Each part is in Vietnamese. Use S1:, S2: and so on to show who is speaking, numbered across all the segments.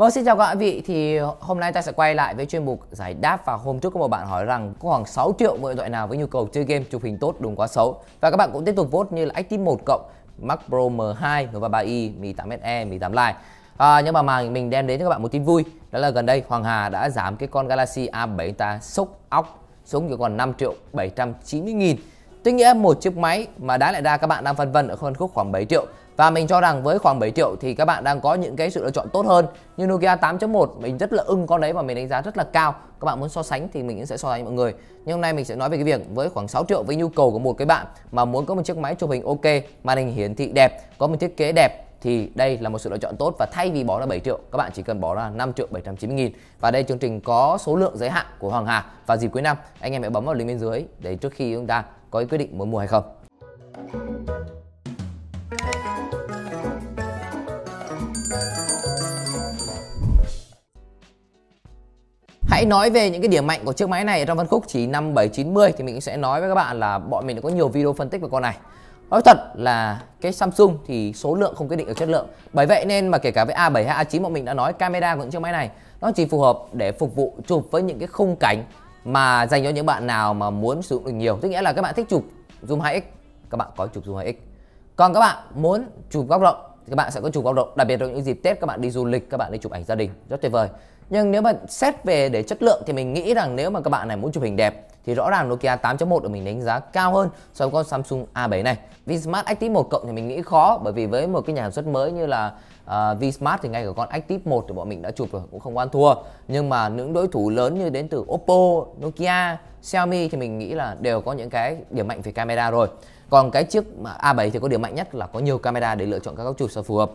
S1: Vâng, xin chào các vị. Thì hôm nay ta sẽ quay lại với chuyên mục giải đáp và hôm trước có một bạn hỏi rằng có khoảng 6 triệu mọi loại nào với nhu cầu chơi game chụp hình tốt đừng quá xấu. Và các bạn cũng tiếp tục vote như là Active 1 cộng, Mac Pro m 2 nova 3 i Mi 8SE, Mi 8 Lite. À, nhưng mà mà mình đem đến cho các bạn một tin vui đó là gần đây Hoàng Hà đã giảm cái con Galaxy A7 ta sốc óc xuống chỉ còn 5 triệu 790 nghìn. tuy nghĩa một chiếc máy mà đã lại ra các bạn đang phân vân ở phân khúc khoảng 7 triệu và mình cho rằng với khoảng 7 triệu thì các bạn đang có những cái sự lựa chọn tốt hơn như Nokia 8.1 mình rất là ưng con đấy và mình đánh giá rất là cao các bạn muốn so sánh thì mình cũng sẽ so sánh mọi người nhưng hôm nay mình sẽ nói về cái việc với khoảng 6 triệu với nhu cầu của một cái bạn mà muốn có một chiếc máy chụp hình ok màn hình hiển thị đẹp có một thiết kế đẹp thì đây là một sự lựa chọn tốt và thay vì bỏ ra 7 triệu các bạn chỉ cần bỏ ra 5 triệu 790 nghìn và đây chương trình có số lượng giới hạn của Hoàng Hà và dịp cuối năm anh em hãy bấm vào link bên dưới để trước khi chúng ta có ý quyết định muốn mua hay không Hãy nói về những cái điểm mạnh của chiếc máy này trong phân khúc chỉ 5790 thì mình sẽ nói với các bạn là bọn mình đã có nhiều video phân tích về con này. Nói thật là cái Samsung thì số lượng không quyết định được chất lượng. Bởi vậy nên mà kể cả với A7 hay A9 bọn mình đã nói camera của những chiếc máy này nó chỉ phù hợp để phục vụ chụp với những cái khung cảnh mà dành cho những bạn nào mà muốn sử dụng được nhiều. Tức nghĩa là các bạn thích chụp zoom 2x, các bạn có chụp zoom 2x. Còn các bạn muốn chụp góc rộng các bạn sẽ có chụp góc rộng đặc biệt trong những dịp tết các bạn đi du lịch các bạn đi chụp ảnh gia đình rất tuyệt vời nhưng nếu mà xét về để chất lượng thì mình nghĩ rằng nếu mà các bạn này muốn chụp hình đẹp thì rõ ràng Nokia 8.1 được mình đánh giá cao hơn so với con Samsung A7 này. Vinsmart Active 1 cộng thì mình nghĩ khó bởi vì với một cái nhà sản xuất mới như là uh, à, Vsmart thì ngay cả con Active 1 thì bọn mình đã chụp rồi cũng không ăn thua nhưng mà những đối thủ lớn như đến từ Oppo, Nokia, Xiaomi thì mình nghĩ là đều có những cái điểm mạnh về camera rồi còn cái chiếc A7 thì có điểm mạnh nhất là có nhiều camera để lựa chọn các góc chụp sao phù hợp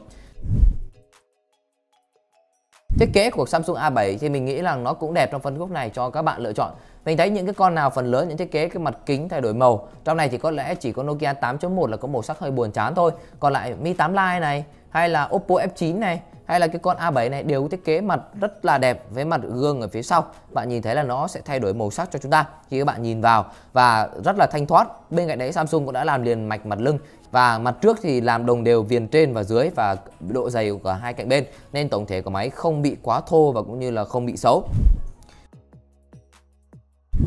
S1: Thiết kế của Samsung A7 thì mình nghĩ là nó cũng đẹp trong phân khúc này cho các bạn lựa chọn mình thấy những cái con nào phần lớn những thiết kế cái mặt kính thay đổi màu trong này thì có lẽ chỉ có Nokia 8.1 là có màu sắc hơi buồn chán thôi còn lại Mi 8 Lite này hay là Oppo F9 này hay là cái con A7 này đều thiết kế mặt rất là đẹp với mặt gương ở phía sau bạn nhìn thấy là nó sẽ thay đổi màu sắc cho chúng ta khi các bạn nhìn vào và rất là thanh thoát bên cạnh đấy Samsung cũng đã làm liền mạch mặt lưng và mặt trước thì làm đồng đều viền trên và dưới và độ dày của hai cạnh bên nên tổng thể của máy không bị quá thô và cũng như là không bị xấu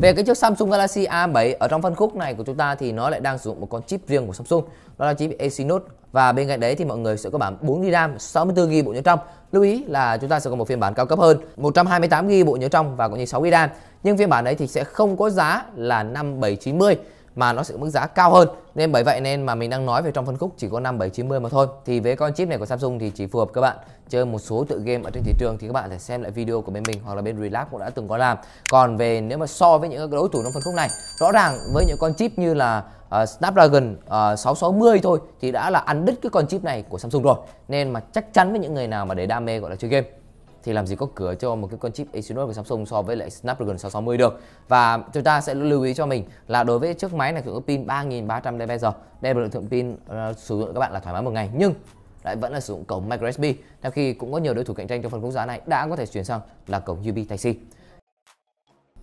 S1: về cái chiếc Samsung Galaxy A7 ở trong phân khúc này của chúng ta thì nó lại đang sử dụng một con chip riêng của Samsung, đó là chip Exynos và bên cạnh đấy thì mọi người sẽ có bản 4 GB RAM, 64 GB bộ nhớ trong. Lưu ý là chúng ta sẽ có một phiên bản cao cấp hơn, 128 GB bộ nhớ trong và cũng như 6 GB RAM. Nhưng phiên bản đấy thì sẽ không có giá là 5790 mà nó sẽ mức giá cao hơn nên bởi vậy nên mà mình đang nói về trong phân khúc chỉ có 5790 mà thôi thì với con chip này của Samsung thì chỉ phù hợp các bạn chơi một số tựa game ở trên thị trường thì các bạn có thể xem lại video của bên mình hoặc là bên Relax cũng đã từng có làm còn về nếu mà so với những đối thủ trong phân khúc này rõ ràng với những con chip như là uh, Snapdragon ờ, uh, 660 thôi thì đã là ăn đứt cái con chip này của Samsung rồi nên mà chắc chắn với những người nào mà để đam mê gọi là chơi game thì làm gì có cửa cho một cái con chip Exynos của Samsung so với lại Snapdragon 660 được. Và chúng ta sẽ lưu ý cho mình là đối với chiếc máy này có pin 3300 mAh. Đây là lượng thượng pin uh, sử dụng các bạn là thoải mái một ngày nhưng lại vẫn là sử dụng cổng micro USB. Trong khi cũng có nhiều đối thủ cạnh tranh trong phần khúc giá này đã có thể chuyển sang là cổng USB Type-C.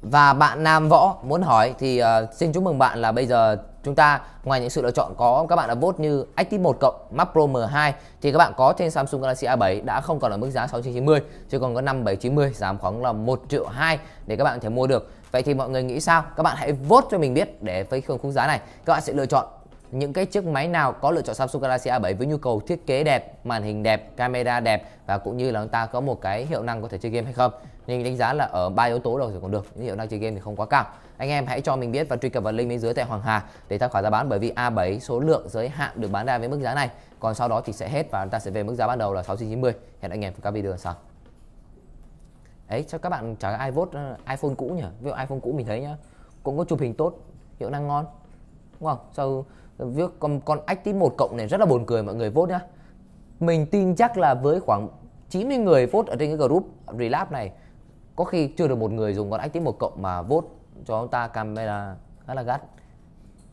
S1: Và bạn Nam Võ muốn hỏi thì uh, xin chúc mừng bạn là bây giờ chúng ta ngoài những sự lựa chọn có các bạn đã vote như Active 1 cộng Mac Pro M2 thì các bạn có trên Samsung Galaxy A7 đã không còn ở mức giá 6990 chứ còn có 5790 giảm khoảng là 1 triệu 2 để các bạn có thể mua được. Vậy thì mọi người nghĩ sao? Các bạn hãy vote cho mình biết để với khung khung giá này các bạn sẽ lựa chọn những cái chiếc máy nào có lựa chọn Samsung Galaxy A7 với nhu cầu thiết kế đẹp, màn hình đẹp, camera đẹp và cũng như là chúng ta có một cái hiệu năng có thể chơi game hay không. Nên đánh giá là ở ba yếu tố đầu thì còn được, nhưng hiệu năng chơi game thì không quá cao. Anh em hãy cho mình biết và truy cập vào link bên dưới tại Hoàng Hà để tham khảo giá bán bởi vì A7 số lượng giới hạn được bán ra với mức giá này. Còn sau đó thì sẽ hết và chúng ta sẽ về mức giá ban đầu là 690. Hẹn anh em trong các video sau. Ấy cho các bạn trả iPhone iPhone cũ nhỉ? Ví dụ iPhone cũ mình thấy nhá, cũng có chụp hình tốt, hiệu năng ngon đúng không sau viết con con ách tín một cộng này rất là buồn cười mọi người vote nhá mình tin chắc là với khoảng 90 người vote ở trên cái group relap này có khi chưa được một người dùng con ách tí một cộng mà vote cho ông ta camera khá là gắt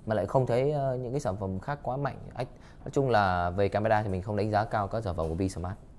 S1: mà lại không thấy ờ, những cái sản phẩm khác quá mạnh nói chung là về camera thì mình không đánh giá cao các sản phẩm của Vsmart